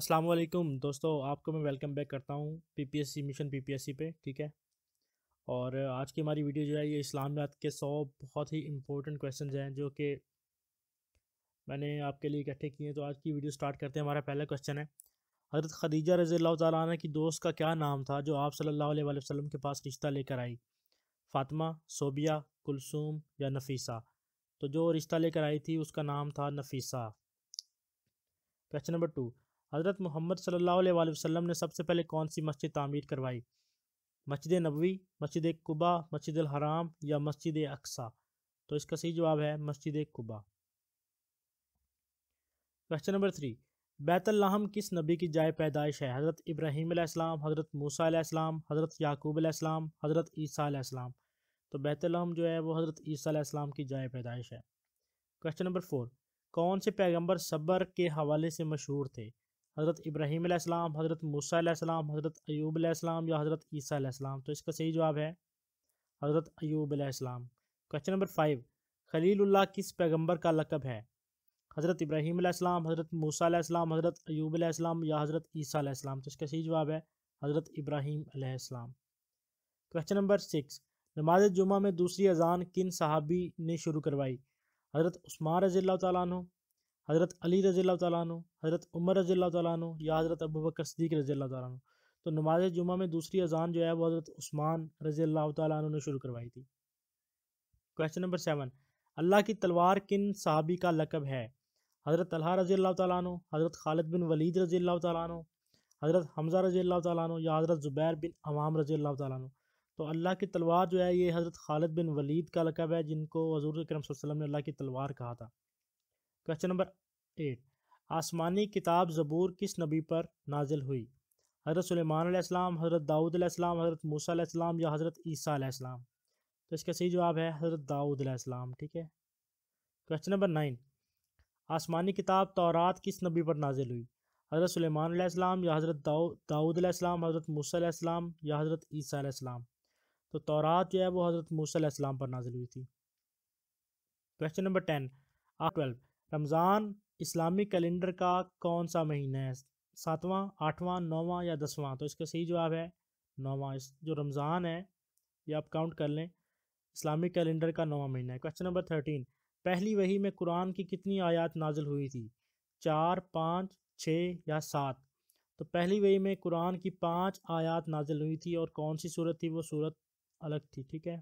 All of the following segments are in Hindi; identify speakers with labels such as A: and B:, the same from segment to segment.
A: अस्सलाम वालेकुम दोस्तों आपको मैं वेलकम बैक करता हूँ पीपीएससी मिशन पीपीएससी पे ठीक है और आज की हमारी वीडियो जो है ये इस्लामियात के सौ बहुत ही इम्पोर्टेंट क्वेश्चन हैं जो कि मैंने आपके लिए इकट्ठे किए हैं तो आज की वीडियो स्टार्ट करते हैं हमारा पहला क्वेश्चन है हज़रत खदीजा रज़ी अल्लाह की दोस्त का क्या नाम था जो आप सल्ला वसलम के पास रिश्ता लेकर आई फ़ातिमा सोबिया कुलसूम या नफीसा तो जो रिश्ता लेकर आई थी उसका नाम था नफीसा क्वेश्चन नंबर टू हज़रत मोहम्मद सल्ला वसम ने सबसे पहले कौन सी मस्जिद तामीर करवाई मस्जिद नबवी मस्जिद कुबा मस्जिद हराम या मस्जिद अक्सा तो इसका सही जवाब है मस्जिद कुबा क्वेश्चन नंबर थ्री बैतलम किस नबी की जाय पैदाइश है हज़रत इब्राहीम हज़रत मूसा इस्लाम हज़रत याकूब इस्लाम हज़रत ईसा तो बैतलम जो है वो हज़रत ईसा की जाय पैदाइश है क्वेश्चन नंबर फोर कौन से पैगंबर सबर के हवाले से मशहूर थे हज़रत इब्राहीम आसमाम हज़रत मूसा हज़रत अयूब आसमाम या हज़रत ईसा तो इसका सही जवाब है हज़रत अयूब आसमाम क्वेश्चन नंबर फाइव खलीलुल्लाह किस पैगम्बर का लकब है हज़रत इब्राहीम आसमाम हज़रत मूसा हज़रत अयूब आसमाम या हज़रत ईसा तो इसका सही जवाब है हज़रत इब्राहीम आसमाम क्वेश्चन नंबर सिक्स नमाज जुमा में दूसरी अजान किन सहाबी ने शुरू करवाई हज़रत उस्मान रज़ी अल्लाह हज़रत अली रज़ी तु हज़रत उमर रज़ी तु या हज़रत अबू बकर सदीक रज़ी तु तो नमाज जुमा में दूसरी अजान जो है वो हज़रत उस्मान रज़ी तु ने शुरू करवाई थी क्वेश्चन नंबर सेवन अल्लाह की तलवार किन साहबी का लकब है हज़रत तलहा रज़ी तु हज़रत खालिद बिन वलीद रज़ी तु हज़रत हमज़ा रज़ी तु या हज़रत ज़ुबैर बिन अवाम रज़ी तु तो अल्लाह की तलवार जो है ये हज़रत खालिद बिन वलीद का लकब है जिनको हजूर करम वसम ने अल्लाह की तलवार कहा था क्वेश्चन नंबर एट आसमानी किताब ज़बूर किस नबी पर नाजिल हुई हज़रत सलेमान हज़रत दाऊद हज़रत मूसा या हज़रत ईसा तो इसका सही जवाब है हज़रत दाऊद ठीक है क्वेश्चन नंबर नाइन आसमानी किताब तौरात किस नबी पर नाजिल हुई हज़रत सलेमान या हज़रत दाऊद हज़रत मूसा या हज़रत ईसा तो तौरात जो है वो हज़रत मूसा पर नाजिल हुई थी क्वेश्चन नंबर टेन आठ ट्वेल्व रमज़ान इस्लामिक कैलेंडर का कौन सा महीना है सातवां आठवां नौवां या दसवां तो इसका सही जवाब है नौवां जो रमज़ान है ये आप काउंट कर लें इस्लामी कैलेंडर का नौवां महीना है क्वेश्चन नंबर थर्टीन पहली वही में कुरान की कितनी आयात नाजिल हुई थी चार पाँच छः या सात तो पहली वही में कुरान की पाँच आयात नाजिल हुई थी और कौन सी सूरत थी वो सूरत अलग थी ठीक है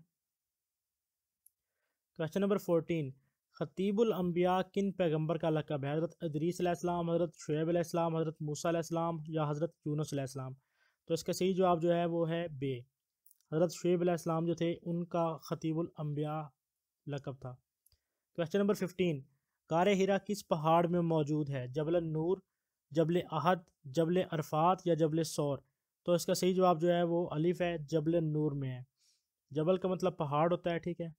A: क्वेश्चन नंबर फोर्टीन ख़तीबुलम्बिया किन पैगम्बर का लकब है हज़रत अदरीसम हज़रत शुएबम हज़रत मूसम या हज़रत यूनसम तो इसका सही जवाब जो है वो है बे हज़रत शुएबम जो थे उनका ख़तीबुलम्बिया लकब था क्वेश्चन नंबर फिफ्टीन कार हीरा किस पहाड़ में मौजूद है जबल नूर जबल अहद जबल अरफात या जबल सौर तो इसका सही जवाब जो है वो अलिफ़ है जबल नूर में है जबल का मतलब पहाड़ होता है ठीक है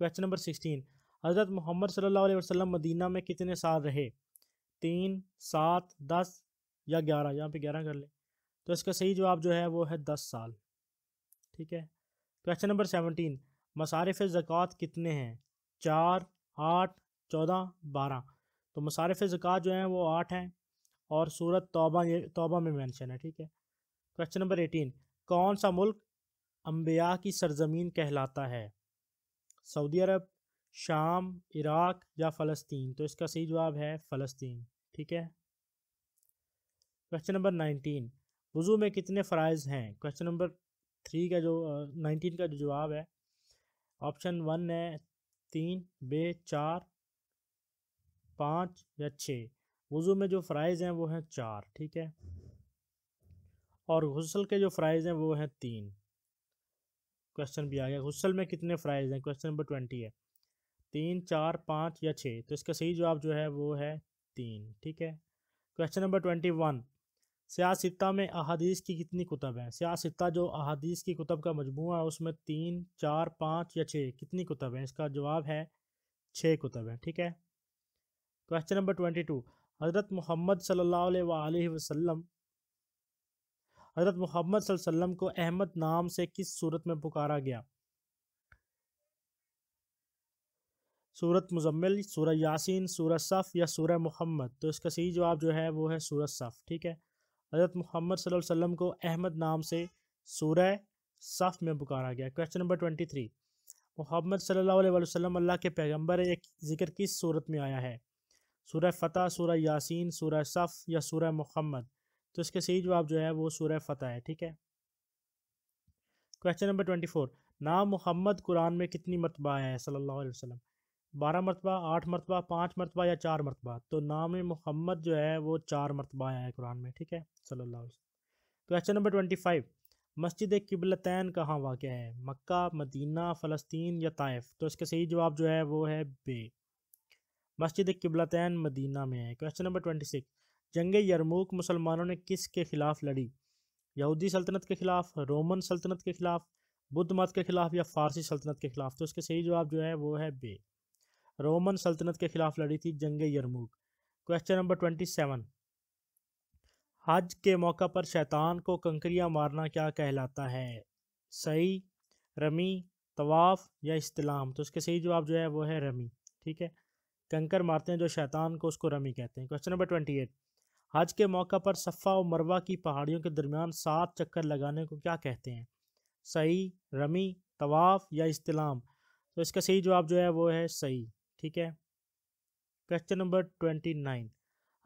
A: क्वेश्चन नंबर सिक्सटीन हज़रत मोहम्मद सल्ला वसलम मदीना में कितने साल रहे तीन सात दस या ग्यारह यहाँ पे ग्यारह कर लें तो इसका सही जवाब जो है वो है दस साल ठीक है क्वेश्चन नंबर सेवनटीन मसारफ़ ज़क़़त कितने हैं चार आठ चौदह बारह तो मसारफ़ ज़क़़त जो हैं वो आठ हैं और सूरत तोबा ये तोबा में मैंशन है ठीक है क्वेश्चन नंबर एटीन कौन सा मुल्क अम्बिया की सरजमीन कहलाता है सऊदी अरब शाम इराक या फ़लस्तीन तो इसका सही जवाब है फ़लस्तीन ठीक है क्वेश्चन नंबर नाइनटीन वज़ू में कितने फ़राइज़ हैं क्वेश्चन नंबर थ्री का जो नाइनटीन का जो जवाब है ऑप्शन वन है तीन बे चार पाँच या छः वज़ू में जो फ़राइज़ हैं वो हैं चार ठीक है और गसल के जो फ़राइज़ हैं वो हैं तीन क्वेश्चन भी आ गया गुस्ल में कितने फ़्राइज़ हैं क्वेश्चन नंबर ट्वेंटी है तीन चार पाँच या छः तो इसका सही जवाब जो है वो है तीन ठीक है क्वेश्चन नंबर ट्वेंटी वन सियासिता में अहादीस की कितनी कुतब है सियासिता जो अहादीस की कुतब का मजमू है उसमें तीन चार पाँच या छः कितनी कुतब है इसका जवाब है छः कुतब है ठीक है क्वेश्चन नंबर ट्वेंटी टू हज़रत मोहम्मद सल्ला अलैहि हज़रत मोहम्मद वसल्लम को अहमद नाम से किस सूरत में पुकारा गया सूरत मुजम्मिल सूरह यासीन सूरह सफ़ या सूरह मोहम्मद तो इसका सही जवाब जो है वो है सूरह सफ़ ठीक है हज़रत मोहम्मद वसल्लम को अहमद नाम से सूरह सफ़ में पुकारा गया क्वेश्चन नंबर ट्वेंटी थ्री मोहम्मद सल्ला अलैहि अल्लाह के पैगम्बर एक जिक्र किस सूरत में आया है सूरह फ़तह सूरह यासीन सूरह सफ़ या सूरह मोहम्मद तो इसका सही जवाब जो है वो सूर फ़तह है ठीक है क्वेश्चन नंबर ट्वेंटी फोर नाम मोहम्मद कुरान में कितनी मरतबा है सल्लल्लाहु अलैहि वसल्लम बारह मरतबा आठ मरतबा पाँच मरतबा या चार मरतबा तो नाम मोहम्मद जो है वो चार मरतबा आया है कुरान में ठीक है सल्लल्लाहु अलैहि वसल्लम क्वेश्चन नंबर ट्वेंटी फाइव मस्जिद किबलतैन कहाँ वाक़ है मक्का मदीना फ़लस्तीन या ताइफ तो इसका सही जवाब जो है वो है बे मस्जिद किबलतैन मदीना में है क्वेश्चन नंबर ट्वेंटी सिक्स जंग यरमूक मुसलमानों ने किस के ख़िलाफ़ लड़ी यहूदी सल्तनत के ख़िलाफ़ रोमन सल्तनत के ख़िलाफ़ बुद्ध मत के ख़िलाफ़ या फ़ारसी सल्तनत के ख़िलाफ़ तो इसके सही जवाब जो है वो है बे रोमन सल्तनत के ख़िलाफ़ लड़ी थी जंग यरमूक क्वेश्चन नंबर ट्वेंटी सेवन हज के मौका पर शैतान को कंकरियाँ मारना क्या कहलाता है सही रमी तवाफ़ या इस्तलाम तो इसके सही जवाब जो है वो है रमी ठीक है कंकर मारते हैं जो शैतान को उसको रमी कहते हैं क्वेश्चन नंबर ट्वेंटी एट हज के मौका पर सफ़ा और मरवा की पहाड़ियों के दरमियान सात चक्कर लगाने को क्या कहते हैं सही रमी तवाफ़ या इस्तेलाम तो इसका सही जवाब जो है वो है सही ठीक है क्वेश्चन नंबर ट्वेंटी नाइन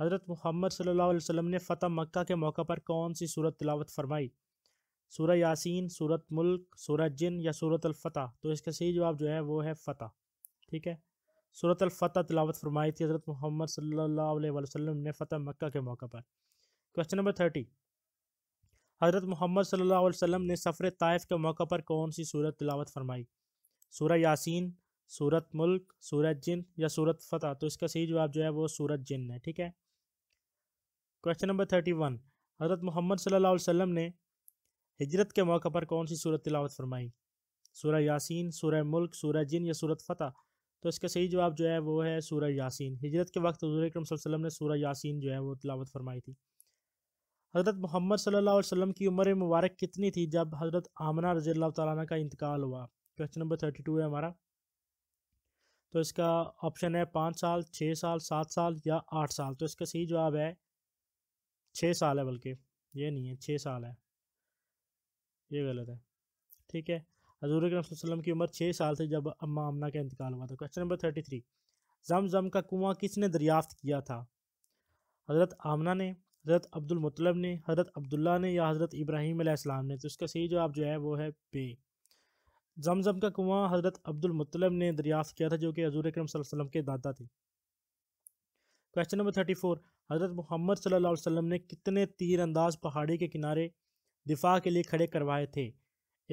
A: हज़रत मोहम्मद सल्लल्लाहु अलैहि वसल्लम ने फ़तह मक्का के मौका पर कौन सी सूरत तिलावत फरमाई सूरह यासीन सूरत मुल्क सूरत जिन या सूरत फतह तो इसका सही जवाब जो है वो है फ़तह ठीक है सूरत अलफ़त तलावत फरमाई थी हज़रत मोहम्मद सल्ला वसम ने फ़तह मक्का के मौके पर क्वेश्चन नंबर थर्टी हज़रत मोहम्मद सल्ला वसम ने सफ़र तयफ़ के मौके पर कौन सी सूरत तलावत फरमाई सूरह यासीन सूरत मुल्क सूरत जिन या सूरत फ़तह तो इसका सही जवाब जो है वो सूरत जिन है ठीक है क्वेश्चन नंबर थर्टी वन हज़रत मोहम्मद सल्ला वसम ने हजरत के मौके पर कौन सी सूरत तलावत फरमाई सूरह यासिन सूर्य मुल्क सूरह जिन या सूरत फ़तह तो इसका सही जवाब जो है वो है सूर्य यासीन हिजरत के वक्त हजूर अक्रम ने सूर्य यासीन जो है वो तलावत फरमाई थी हज़रत मोहम्मद सल्ला वसम की उम्र मुबारक कितनी थी जब हज़रत आमना रजी अल्लाह का इंतकाल हुआ क्वेश्चन नंबर थर्टी टू है हमारा तो इसका ऑप्शन है पाँच साल छः साल सात साल या आठ साल तो इसका सही जवाब है छः साल है बल्कि ये नहीं है छः साल है ये गलत है ठीक है हजूर वसल्लम की उम्र छः साल से जब अम्मा अमना का इंतकाल हुआ था क्वेश्चन नंबर थर्टी थ्री जम जम का कुआँ किसने दरियाफ्त किया था हज़रत आमना ने हज़रत अब्दुलमतलब ने हज़रत अब्दुल्ला ने या हज़रत इब्राहिम आसमाम ने तो इसका सही जवाब जो है वो है बे जमजम का कुआँ हज़रत अब्दुलमतलब ने दरियाफ्त किया था जो कि हजूर करम वसम के दादा थे क्वेश्चन नंबर थर्टी फोर हज़रत मोहम्मद सल्ला वसम ने कितने तीर अंदाज पहाड़ी के किनारे दिफा के लिए खड़े करवाए थे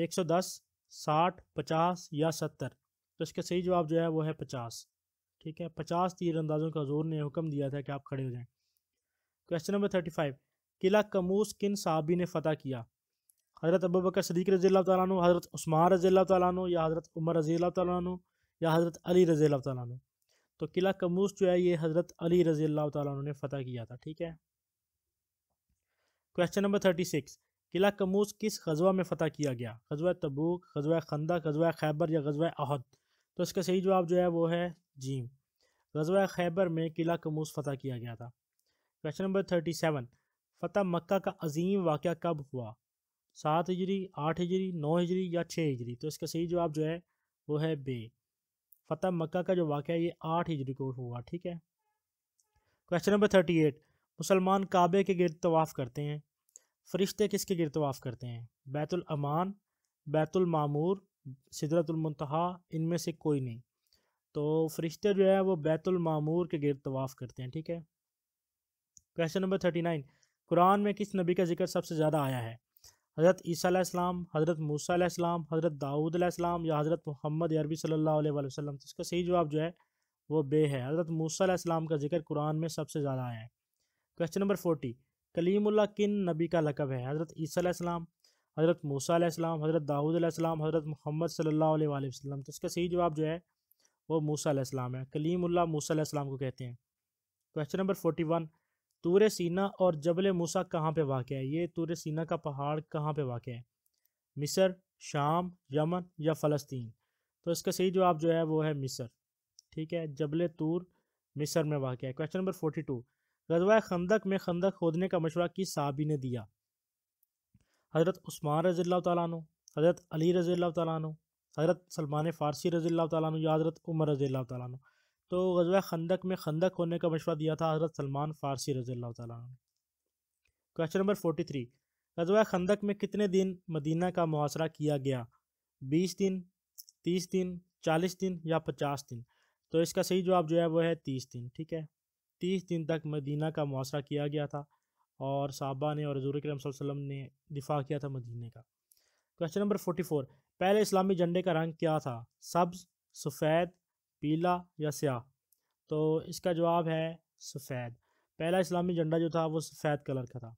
A: एक सौ दस साठ पचास या सत्तर तो इसका सही जवाब जो है वो है पचास ठीक है पचास तीर अंदाजों का जोर ने हुक्म दिया था कि आप खड़े हो जाएं क्वेश्चन नंबर थर्टी फाइव किला कमूस किन साहबी ने फ़तह किया हज़रत अबू बकर सदीक रजी तु हज़रत उस्मान रजी तु या हज़रत उमर रजी तु या हज़रत अली रजी तु तो किला कमूस जो है ये हज़रत अली रजी तु ने फ़तह किया था ठीक है क्वेश्चन नंबर थर्टी सिक्स किला कमूस किस गजवा में फ़तह किया गया गजवा तबूक गजवा खंदा गजवा खैबर या गजवा अहद तो इसका सही जवाब जो है वो है जीम गजवा खैबर में किला कमूस फ़तह किया गया था क्वेश्चन नंबर थर्टी सेवन फ़तेह मक्का का अजीम वाक़ कब हुआ सात हिजरी आठ हिजरी नौ हिजरी या छः हिजरी तो इसका सही जवाब जो है वो है बे फतः मक्का का जो वाक़ है ये आठ हिजरी को हुआ ठीक है क्वेश्चन नंबर थर्टी एट मुसलमान काबे के गिरद तवाफ़ करते हैं फरिश्ते किसके गिरतवाफ करते हैं बैतुल अमान बैतुल मामूर सिदरतुलमतहा इनमें से कोई नहीं तो फरिश्ते जो है वो बैतुल मामूर के गिर तवाफ़ करते हैं ठीक है क्वेश्चन नंबर थर्टी नाइन कुरान में किस नबी का जिक्र सबसे ज़्यादा आया है हज़रत ईसीम हज़रत मूसीम हज़रत दाऊदम या हज़रत मोहम्मद अरबी सल्ला वसलम तो इसका सही जवाब जो है वो बे है हज़रत मूसीम का जिक्र कुरान में सबसे ज़्यादा आया है क्वेश्चन नंबर फोर्टी कलीमुल्ला किन नबी का लकब है हज़रत ईसीम हज़रत मूसा मूसम हज़रत दाऊदम हज़रत मोहम्मद सल्ला वसलम तो इसका सही जवाब जो है वो मूसम है कलीमुल्ला मूसम को कहते हैं क्वेश्चन नंबर फोर्टी वन तूर सीना और जबल मूसा कहाँ पे वाक़ है ये तूर सीना का पहाड़ कहाँ पे वाक़ है मिस्र शाम यमन या फ़लस्तीन तो इसका सही जवाब जो है वो है मिस्र ठीक है जबल तूर मिस्र में वाक़ है क्वेश्चन नंबर फोर्टी टू गजवा खंदक में खंदक खोदने का मशवरा किस साहबी ने दिया हज़रत उस्मान रज़ी तु हज़रत अली रज़ी तु हज़रत सलमान फ़ारसी रज़ी तु या हज़रत उमर रज़ी तु तो गजवा खंदक में खंदक खोदने का मशवरा दिया था हज़रत सलमान फ़ारसी रज़ी तु क्वेश्चन नंबर फोर्टी थ्री गजवा खंदक में कितने दिन मदीना का मुहासरा किया गया बीस दिन तीस दिन चालीस दिन या पचास दिन तो इसका सही जवाब जो है वो है तीस दिन ठीक है तीस दिन तक मदीना का मुआरा किया गया था और साहबा ने और हजूर करम वसम ने दिफा किया था मदीने का क्वेश्चन नंबर फोर्टी फोर पहले इस्लामी झंडे का रंग क्या था सब्ज़ सफ़ेद पीला या स्याह तो इसका जवाब है सफ़ेद पहला इस्लामी झंडा जो था वो सफ़ेद कलर का था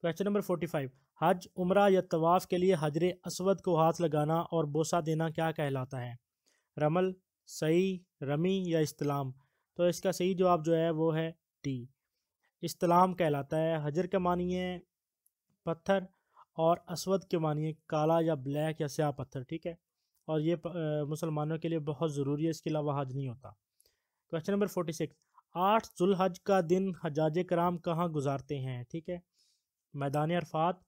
A: क्वेश्चन नंबर फोर्टी फाइव हज उम्र या तवाफ़ के लिए हजर असवद को हाथ लगाना और बोसा देना क्या कहलाता है रमल सई रमी या इस्लाम तो इसका सही जवाब जो है वो है टी इस्तलाम कहलाता है हजर के मानिए पत्थर और असवद के मानिए काला या ब्लैक या स्याह पत्थर ठीक है और ये मुसलमानों के लिए बहुत ज़रूरी है इसके अलावा हज नहीं होता क्वेश्चन नंबर फोर्टी सिक्स आठ जुल्हज का दिन हजाज कराम कहाँ गुजारते हैं ठीक है मैदान अरफात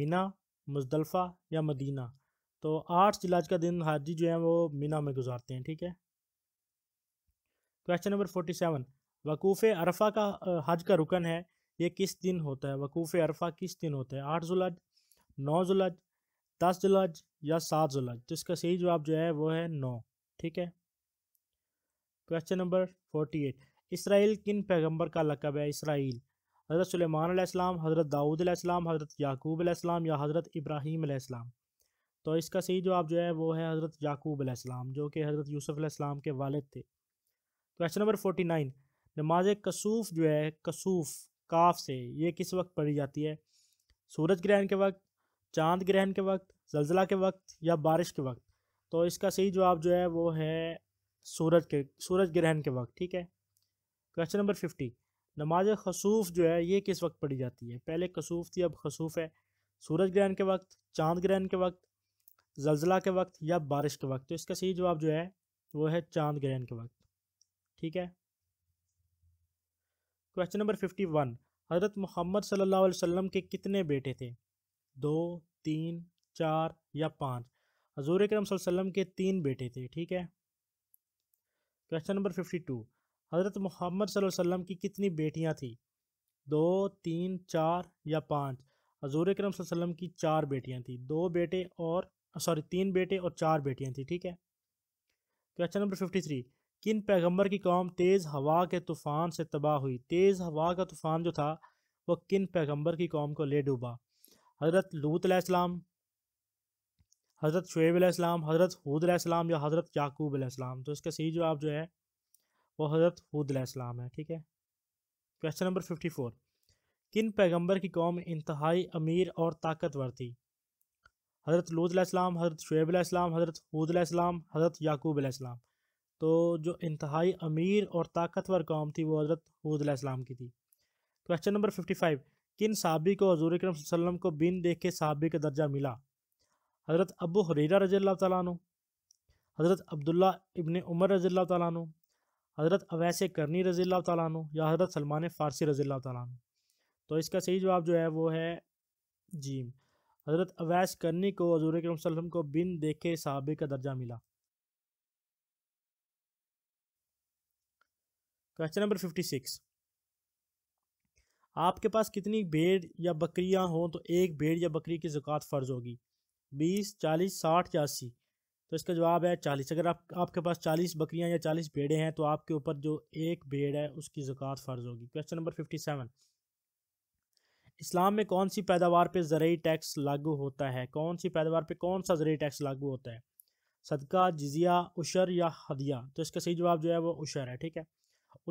A: मीना मुजदलफ़ा या मदीना तो आठ जुलाज का दिन हाजी जो है वो मीना में गुजारते हैं ठीक है क्वेश्चन नंबर फोर्टी सेवन वकूफ़ अरफा का हज का रुकन है ये किस दिन होता है वकूफ़ अरफा किस दिन होता है आठ जुलज नौ जुलज दस जुलज या सात जुलज तो इसका सही जवाब जो है वो है नौ ठीक है क्वेश्चन नंबर फोर्टी एट इसराइल किन पैगंबर का लकब है इसराइल हज़रत सलेमान आसमाम हज़रत दाऊद सलाम हज़रत याकूब आसमाम या हज़रत इब्राहीम आसमाम तो इसका सही जवाब जो है वो है हज़रत याकूब आसमाम जो कि हज़रत यूसुफ़ के वालद थे क्वेश्चन नंबर फोर्टी नाइन नमाज कसूफ जो है कसूफ काफ से ये किस वक्त पढ़ी जाती है सूरज ग्रहण के वक्त चांद ग्रहण के वक्त जलजिला के वक्त या बारिश के वक्त तो इसका सही जवाब जो है वो है सूरज के सूरज ग्रहण के वक्त ठीक है क्वेश्चन नंबर फिफ्टी नमाज खसूफ जो है ये किस वक्त पढ़ी जाती है पहले कसूफ थी अब खसूफ है सूरज ग्रहण के वक्त चांद ग्रहण के वक्त जलजिला के वक्त या बारिश के वक्त तो इसका सही जवाब जो है वो है चांद ग्रहण के वक्त ठीक है क्वेश्चन नंबर फिफ्टी वन हज़रत मोहम्मद सल्लल्लाहु अलैहि वसल्लम के कितने बेटे थे दो तीन चार या पाँच हजूर करम सल्लम के तीन बेटे थे ठीक है क्वेश्चन नंबर फिफ्टी टू हज़रत मोहम्मद वसल्लम की कितनी बेटियाँ थी दो तीन चार या पाँच हजूर करम सल्लम की चार बेटियाँ थी दो बेटे और सॉरी तीन बेटे और चार बेटियाँ थी ठीक है क्वेश्चन नंबर फिफ्टी थ्री किन पैगंबर की कौम तेज़ हवा के तूफ़ान से तबाह हुई तेज़ हवा का तूफ़ान जो था वह किन पैगंबर की कौम को ले डूबा हज़रत लूत अलैहिस्सलाम हज़रत शुएब अलैहिस्सलाम हज़रत हूद अलैहिस्सलाम या हज़रत याकूब अलैहिस्सलाम तो इसका सही जवाब जो है वह हज़रत हूद अलैहिस्सलाम है ठीक है क्वेश्चन नंबर फिफ्टी फोर किन पैगंबर की कौम इंतहाई अमीर और ताकतवर थी हज़रत लूत अलैहिस्सलाम हज़रत शुएब अलैहिस्सलाम हज़रत हूद अलैहिस्सलाम हज़रत याकूब अलैहिस्सलाम तो जो इंतहाई अमीर और ताकतवर कौम थी वो हज़रत हूदलाम की थी क्वेश्चन नंबर फिफ्टी फाइव किन सहाबी को हजूर करम को बिन देखे सहाबी का दर्जा मिला हज़रत अबू हरीरा रज़ी अल्लाह हज़रत अब्दुल्ला इबन उमर रज़ी अल्लाह तु हज़रत अवैस करनी रज़ी अल्लाह या हज़रत सलमान फ़ारसी रज़ी अल्लाह तु तो इसका सही जवाब जो है वो है जीम हज़रत अवैस करनी को हजूर करम वसम को बिन देखे सहाबी का दर्जा मिला क्वेश्चन नंबर फिफ्टी सिक्स आपके पास कितनी भेड़ या बकरियां हों तो एक भेड़ या बकरी की जुकात फ़र्ज़ होगी बीस चालीस साठ या अस्सी तो इसका जवाब है चालीस अगर आप आपके पास चालीस बकरियां या चालीस भेड़ें हैं तो आपके ऊपर जो एक भेड़ है उसकी जुकात फ़र्ज़ होगी question number fifty seven Islam में कौन सी पैदावार पर ज़रूरी टैक्स लागू होता है कौन सी पैदावार पर कौन सा ज़रूरी टैक्स लागू होता है सदका जजिया उशर या हदिया तो इसका सही जवाब जो है वो उशर है ठीक है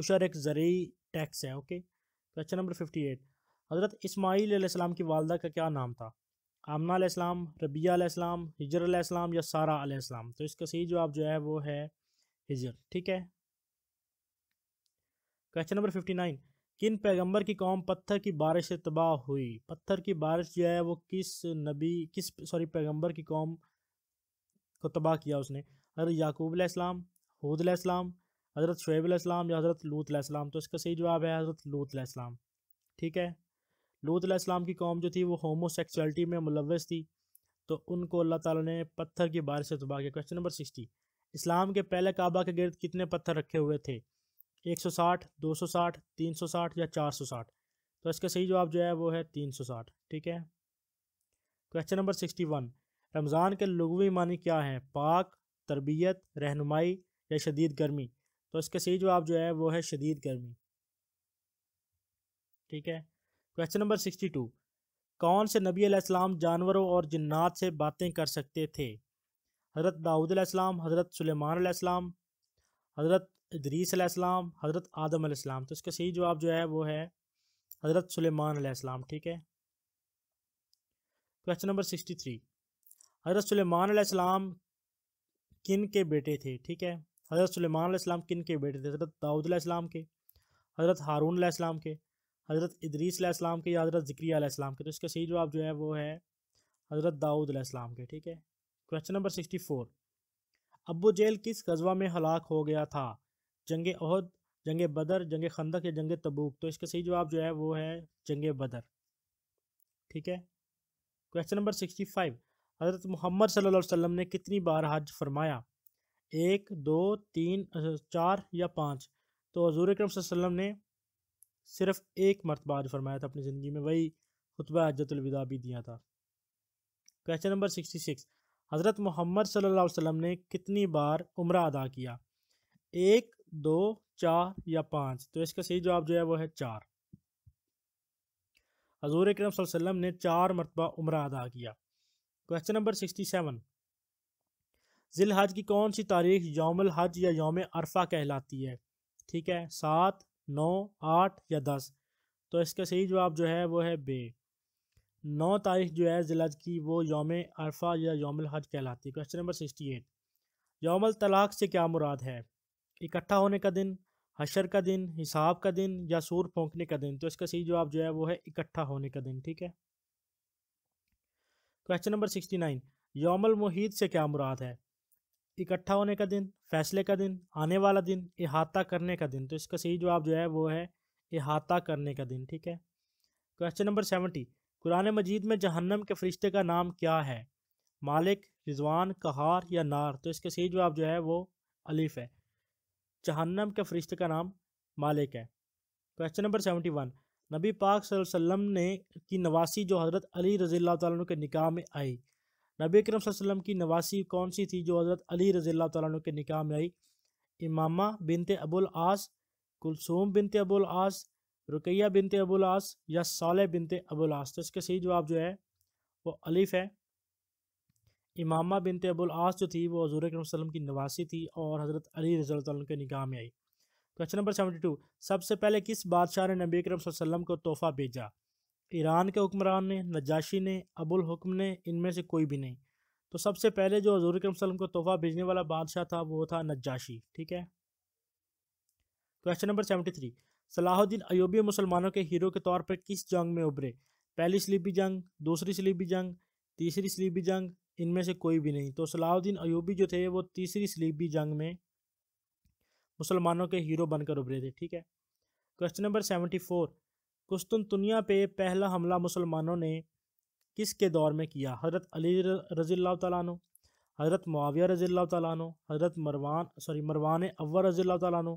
A: उशर एक ज़रिए टैक्स है ओके क्वेश्चन तो अच्छा नंबर फिफ्टी एट हज़रत इसमाईलम की वालदा का क्या नाम था आमना आमनाम रबिया हिजर आलाम या सारा आलाम तो इसका सही जवाब जो है वो है हिजर ठीक है क्वेश्चन तो अच्छा नंबर फिफ्टी नाइन किन पैगम्बर की कौम पत्थर की बारिश से तबाह हुई पत्थर की बारिश जो है वो किस नबी किस सॉरी पैगम्बर की कौम को तबाह किया उसने अरे याकूब आलाम हूद आलाम हज़रत शुएब अलैहिस्सलाम या हज़रत लूत अलैहिस्सलाम तो इसका सही जवाब है हज़रत लूत अलैहिस्सलाम ठीक है लूत अलैहिस्सलाम की कौम जो थी वो होमोसेक्सुअलिटी में मुलवस थी तो उनको अल्लाह ताला ने पत्थर की बारिश से तबाह किया क्वेश्चन नंबर सिक्सटी इस्लाम के पहले काबा के गिरद कितने पत्थर रखे हुए थे 160, 260, 360 या 460 तो इसका सही जवाब जो है वो है 360 ठीक है क्वेश्चन नंबर 61 रमज़ान के लगवी मानी क्या हैं पाक तरबियत रहनुमाई या शदीद गर्मी तो इसका सही जवाब जो है वो है शदीद गर्मी ठीक है क्वेश्चन नंबर सिक्सटी टू कौन से नबी आसमाम जानवरों और जन्नात से बातें कर सकते थे हज़रत दाऊद आसमाम हज़रत सलेमान आसमाम हज़रत इदरीस हज़रत आदम तो इसका सही जवाब जो है वो है हज़रत सलेमान आसमाम ठीक है क्वेश्चन नंबर सिक्सटी थ्री हज़रत सलेमान किन के बेटे थे ठीक है हज़रत सलेमान इस्लाम किन के बेटे थे हज़रत दाऊद इस्लाम के हज़रत हारून इस्लाम के हज़रत इदरीस इस्लाम के या हज़रत ज़िक्रिया इस्लाम के तो इसका सही जवाब जो है वो है हज़रत दाऊद इस्लाम के ठीक है question number sixty four Abu Jahl किस गजवा में हलाक हो गया था जंग अहद जंग बदर जंग खंदक या जंग तबूक तो इसका सही जवाब जो है वो है जंग बदर ठीक है क्वेश्चन नंबर सिक्सटी फाइव हज़रत मोहम्मद सल्लल्लाहु अलैहि वसल्लम ने कितनी बार हज फरमाया एक दो तीन चार या पाँच तो हजूर अक्रम वसम ने सिर्फ एक मरतबा फरमाया था अपनी ज़िंदगी में वही खुतबा अजतलविदा भी दिया था क्वेश्चन नंबर सिक्सटी सिक्स हज़रत मोहम्मद सल्लल्लाहु अलैहि वसल्लम ने कितनी बार उम्र अदा किया एक दो चार या पाँच तो इसका सही जवाब जो है वो है चार हजूर अक्रम ने चार मरतबा उम्र अदा किया क्वेश्चन नंबर सिक्सटी सेवन हज की कौन सी तारीख योम हज या योम अरफा कहलाती है ठीक है सात नौ आठ या दस तो इसका सही जवाब जो है वो है बे नौ तारीख जो है हज की वो योम अरफा या योम हज कहलाती है क्वेश्चन नंबर सिक्सटी एट योम तलाक से क्या मुराद है इकट्ठा होने का दिन हशर का दिन हिसाब का दिन या सूर फोंकने का दिन तो इसका सही जवाब जो है वो है इकट्ठा होने का दिन ठीक है क्वेश्चन नंबर सिक्सटी नाइन योमल मुहित से क्या मुराद है इकट्ठा होने का दिन फैसले का दिन आने वाला दिन इहाता करने का दिन तो इसका सही जवाब जो है वो है इहाता करने का दिन ठीक है क्वेश्चन नंबर सेवेंटी कुरान मजीद में जहन्नम के फरिश्ते का नाम क्या है मालिक रिजवान कहार या नार तो इसका सही जवाब जो है वो अलीफ है जहन्नम के फरिश्ते का नाम मालिक है क्वेश्चन नंबर सेवेंटी वन नबी पाक वसल्लम ने की नवासी जो हज़रत अली रज़ी के निकाह में आई नबी करम वसम की नवासी कौन सी थी जो हज़रत अली रज़ील्ला तु के निकाह में आई इमामा बिनते अबुल आस कुलसूम बिनते अबुल आस रुकैया बिनते अबुल आस या साल बिनते अबुल आस तो इसका सही जवाब जो है वो अलिफ़ है इमामा बिनते अबुल आस जो थी वो हजूर वसल्लम की नवासी थी और हज़रत अली रज़ी के निकाह में आई क्वेश्चन नंबर सेवेंटी टू सबसे पहले किस बादशाह ने नबी करम वसल्लम को तोहफ़ा भेजा ईरान के हुक्मरान ने नजाशी ने अबुल हुक्म ने इनमें से कोई भी नहीं तो सबसे पहले जो हजूर वसलम को तोहफा भेजने वाला बादशाह था वो था नजाशी ठीक है question number seventy three Salahuddin Ayubi मुसलमानों के हीरो के तौर पर किस जंग में उभरे पहली सलीबी जंग दूसरी सलीबी जंग तीसरी सलीबी जंग इनमें से कोई भी नहीं तो सलाहुद्दीन अयूबी जो थे वो तीसरी सलीबी जंग में मुसलमानों के हीरो बनकर उभरे थे ठीक है क्वेश्चन नंबर सेवेंटी फोर कुस्तुनतुनिया पे पहला हमला मुसलमानों ने किस के दौर में किया हज़रत अली रज़ील्ला तु हज़रत मुआविया रज़ील्ला तु हज़रत मरवान सॉरी मरवान अव्वर रज़ील्ला तु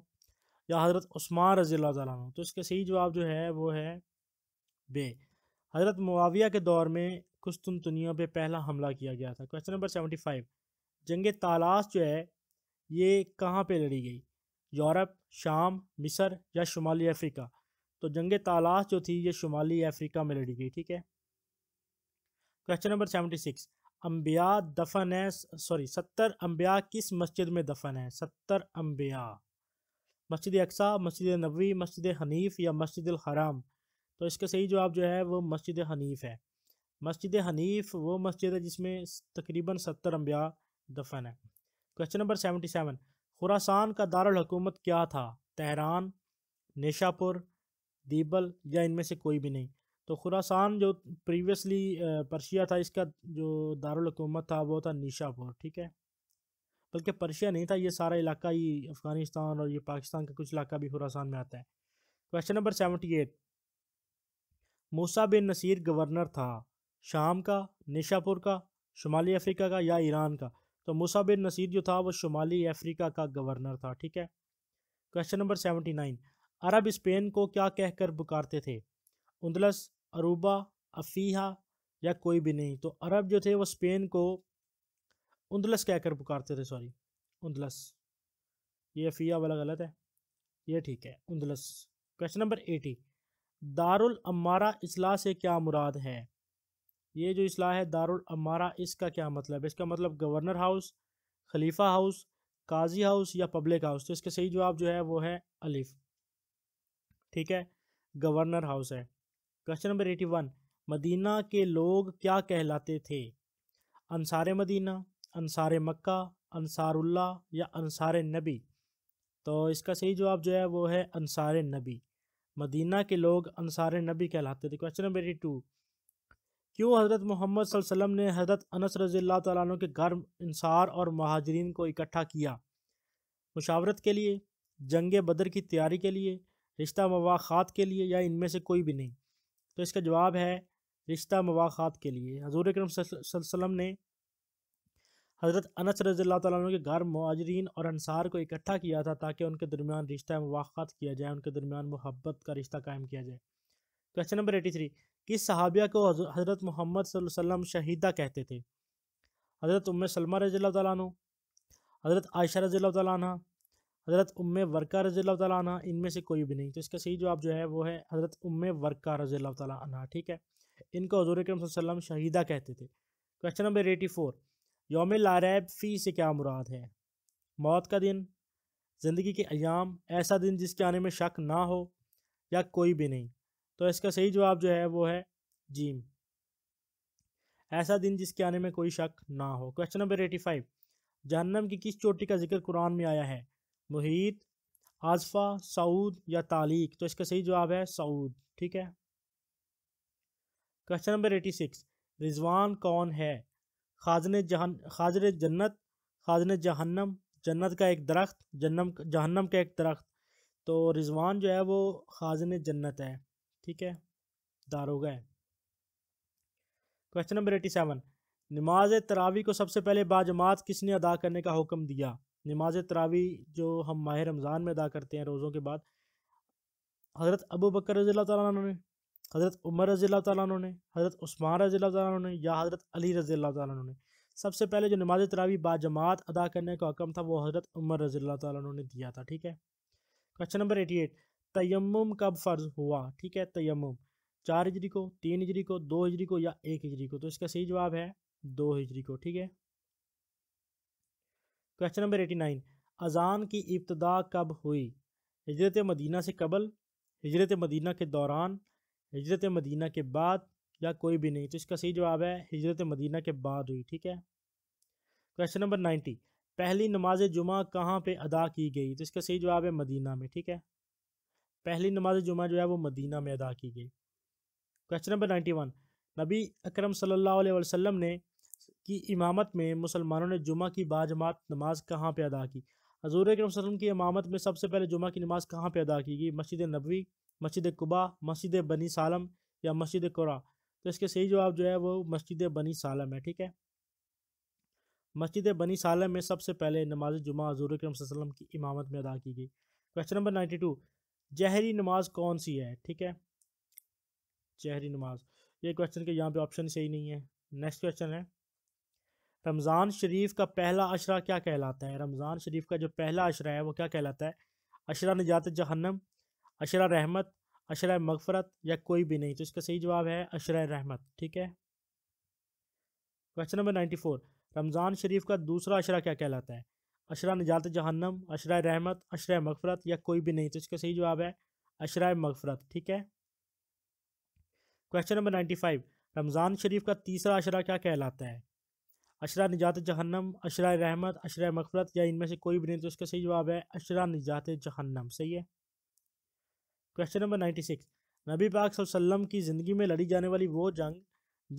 A: या हज़रत उस्मान रज़ील्ला तु तो इसका सही जवाब जो है वो है बे हज़रत मुआविया के दौर में कुस्तुनतुनिया पे पहला हमला किया गया था क्वेश्चन नंबर सेवेंटी फाइव जंग तालाश जो है ये कहाँ पे लड़ी गई यूरोप शाम मिस्र या शुमाली अफ्रीका तो जंग तालाश जो थी ये शुमाली अफ्रीका में लड़ी गई ठीक है क्वेश्चन नंबर सेवेंटी सिक्स अम्बिया दफन है सॉरी सत्तर अम्बिया किस मस्जिद में दफन है सत्तर अम्बिया मस्जिद अक्सा मस्जिद नबी मस्जिद हनीफ या मस्जिद हराम तो इसका सही जवाब जो है वो मस्जिद हनीफ है मस्जिद हनीफ वो मस्जिद है जिसमें तकरीबन सत्तर अम्बिया दफन है question number seventy seven Khorasan का दारकूमत क्या था तहरान नेशापुर दीबल या इनमें से कोई भी नहीं तो खुरासान जो प्रीवियसली पर्शिया था इसका जो दारकूमत था वो था निशापुर ठीक है बल्कि पर्शिया नहीं था ये सारा इलाका ही अफ़गानिस्तान और ये पाकिस्तान का कुछ इलाका भी खुरासान में आता है question number seventy eight Musa bin Nasir governor था शाम का निशापुर का शुमाली अफ्रीका का या ईरान का तो मूसा बिन नसीर जो था वो शुमाली अफ्रीका का गवर्नर था ठीक है क्वेश्चन नंबर सेवेंटी नाइन अरब स्पेन को क्या कहकर पुकारते थे उंदलस अरूबा अफीहा या कोई भी नहीं तो अरब जो थे वो स्पेन को उंदलस कहकर पुकारते थे सॉरी उंदलस ये अफिया वाला गलत है ये ठीक है उंदलस क्वेश्चन नंबर एटी दारुल अमारा इसलाह से क्या मुराद है ये जो इसलाह है दारुल अमारा इसका क्या मतलब है इसका मतलब गवर्नर हाउस खलीफा हाउस काजी हाउस या पब्लिक हाउस तो इसका सही जवाब जो है वो है अलिफ ठीक है गवर्नर हाउस है question number eighty one Medina के लोग क्या कहलाते थे अनसार मदीना अनसार मक्का अनसारुल्ला या अनसार नबी तो इसका सही जवाब जो है वो है अनसार नबी मदीना के लोग अनसार नबी कहलाते थे क्वेश्चन नंबर एटी टू क्यों हज़रत मोहम्मद सल्लम ने हज़रत अनस रज़ी तु के घर इंसार और महाजरीन को इकट्ठा किया मुशावरत के लिए जंग बदर की तैयारी के लिए रिश्ता मवाखात के लिए या इनमें से कोई भी नहीं तो इसका जवाब है रिश्ता मवाखात के लिए हजूर अक्रम वसम ने हज़रत अनस रज़ी तुम के घर मुहाजरीन और अनसार को इकट्ठा किया था ताकि उनके दरमियान रिश्ता मवाखात किया जाए उनके दरमियान मोहब्बत का रिश्ता कायम किया जाए क्वेश्चन नंबर एटी थ्री किस सहाबिया को हज़रत मोहम्मद सल्लम शहीदा कहते थे हज़रत उम सलमा रज़ी तु हज़रत आयशा रज़ी तु हज़रत उम वर्का रज़ी अल्लाह इनमें से कोई भी नहीं तो इसका सही जवाब जो है वो है हज़रत उम वर्का रज़ी अल्लाह ठीक है इनको हजूर करम वसम शहीदा कहते थे क्वेश्चन नंबर एटी फोर योम लारैब फ़ी से क्या मुराद है मौत का दिन ज़िंदगी के अयाम ऐसा दिन जिसके आने में शक ना हो या कोई भी नहीं तो इसका सही जवाब जो है वो है जीम ऐसा दिन जिसके आने में कोई शक ना हो क्वेश्चन नंबर एटी फाइव जहन्नम की किस चोटी का जिक्र कुरान में आया है मुहीत आजफा सऊद या तालीक तो इसका सही जवाब है सऊद ठीक है question number eighty six Rizwan कौन है खाजन जहन खाजर जन्नत खाजन जहन्नम जन्नत का एक दरख्त जन्नम जहन्नम का एक दरख्त तो रिजवान जो है वो खाजन जन्नत है ठीक है दारोगा है क्वेश्चन नंबर एटी सेवन नमाज तरावी को सबसे पहले बाजमात किसने अदा करने का हुक्म दिया नमाज तरावी जो हम माह रमज़ान में अदा करते हैं रोज़ों के बाद हज़रत अबू बकर रज़ी तु ने हज़रत उमर रज़ी तु ने हज़रत उस्मान रज़ी तु ने या हज़रत अली रज़ी तु ने सबसे पहले जो नमाज तरावी बाजमात अदा करने का हकम था वो हज़रत उमर रज़ी तु ने दिया था ठीक है क्वेश्चन नंबर एटी एट तयम कब फ़र्ज़ हुआ ठीक है तयम चार हिजरी को तीन हिजरी को दो हिजरी को या एक हिजरी को तो इसका सही जवाब है दो हिजरी को ठीक है क्वेश्चन नंबर एटी नाइन अजान की इब्तदा कब हुई हजरत मदीना से कबल हजरत मदीना के दौरान हजरत मदीना के बाद या कोई भी नहीं तो इसका सही जवाब है हजरत मदीना के बाद हुई ठीक है क्वेश्चन नंबर नाइन्टी पहली नमाज जुमा कहाँ पे अदा की गई तो इसका सही जवाब है मदीना में ठीक है पहली नमाज जुमा जो है वो मदीना में अदा की गई क्वेश्चन नंबर नाइन्टी वन नबी अक्रम सल्ला वसम ने की इमामत में मुसलमानों ने जुमा की बाजमात नमाज कहाँ पर अदा की हजूर वसलम की इमामत में सबसे पहले जुमा की नमाज कहाँ पर अदा की गई मस्जिद नबी मस्जिद कुबा मस्जिद बनी सालम या मस्जिद कुरा तो इसके सही जवाब जो है वो मस्जिद बनी सालम है ठीक है मस्जिद बनी सालम में सबसे पहले नमाज जुमा हजूर वसलम की इमामत में अदा की गई क्वेश्चन नंबर नाइन्टी टू जहरी नमाज कौन सी है ठीक है जहरी नमाज ये क्वेश्चन के यहाँ पे ऑप्शन सही नहीं है नेक्स्ट क्वेश्चन है रमज़ान शरीफ का पहला अशरा क्या कहलाता है रमज़ान शरीफ का जो पहला अशरा है वो क्या कहलाता है अशरा निजात जहन्नम अशरा रहमत अशरा मगफरत या कोई भी नहीं तो इसका सही जवाब है अशरा रहमत ठीक है question number ninety four Ramzan शरीफ का दूसरा अशरा क्या कहलाता है अशरा निजात जहन्नम अशरा रहमत अशरा मगफरत या कोई भी नहीं तो इसका सही जवाब है अशरा मगफरत ठीक है question number ninety five Ramzan शरीफ का तीसरा अशरा क्या कहलाता है अशरा निजात जहन्नम अशरा रहमत अशरा मफफरत या इनमें से कोई भी नहीं तो इसका सही जवाब है अशरा निजात जहन्नम सही है क्वेश्चन नंबर नाइन्टी सिक्स नबी पाक सल्लम की ज़िंदगी में लड़ी जाने वाली वो जंग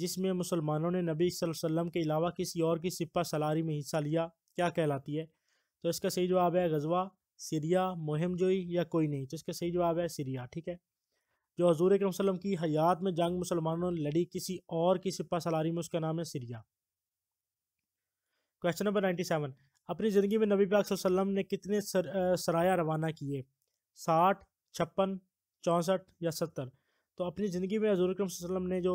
A: जिसमें मुसलमानों ने नबी वसल्लम के अलावा किसी और की सिपा सलारी में हिस्सा लिया क्या कहलाती है तो इसका सही जवाब है गजवा सीरिया मुहिम जोई या कोई नहीं तो इसका सही जवाब है सीरिया ठीक है जो हजूर करम की हयात में जंग मुसलमानों ने लड़ी किसी और की सिपा सलारी में उसका नाम है Syria question number ninety seven अपनी ज़िंदगी में नबी पाक ने कितने सर, सराया रवाना किए साठ छप्पन चौंसठ या सत्तर तो अपनी ज़िंदगी में हजूर वसल्लम ने जो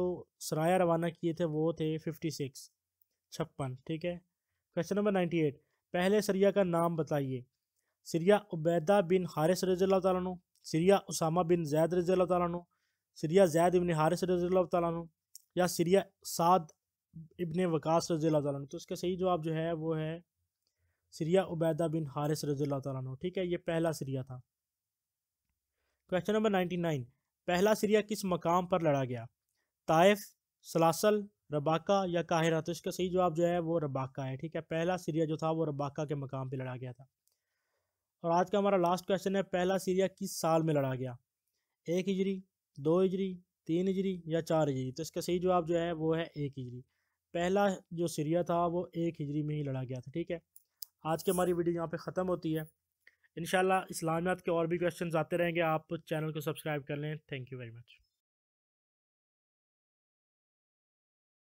A: सराया रवाना किए थे वो थे फिफ्टी सिक्स छप्पन ठीक है क्वेश्चन नंबर नाइन्टी एट पहले सरिया का नाम बताइए सरिया उबैदा बिन हारिस रजील तु सरिया उसामा बिन जैद रजील तु सरिया जैद बिन हारिस रजील तु या सरिया साद इबन वकास रज़ी अल्लाह तो इसका सही जवाब जो है वो है सरिया उबैदा बिन हारिस रज़ी अल्लाह ठीक है ये पहला सरिया था क्वेश्चन नंबर नाइन्टी नाइन पहला सरिया किस मकाम पर लड़ा गया ताइफ सलासल रबाका या काहिरा तो इसका सही जवाब जो है वो रबाका है ठीक है पहला सीरिया जो था वो रबाका के मकाम पर लड़ा गया था और आज का हमारा लास्ट क्वेश्चन है पहला सीरिया किस साल में लड़ा गया एक हिजरी दो हिजरी तीन हिजरी या चार हिजरी तो इसका सही जवाब जो है वो है एक हिजरी पहला जो सीरिया था वो एक हिजरी में ही लड़ा गया था ठीक है आज की हमारी वीडियो यहाँ पे ख़त्म होती है इन इस्लामियात के और भी क्वेश्चन आते रहेंगे आप चैनल को सब्सक्राइब कर लें थैंक यू वेरी मच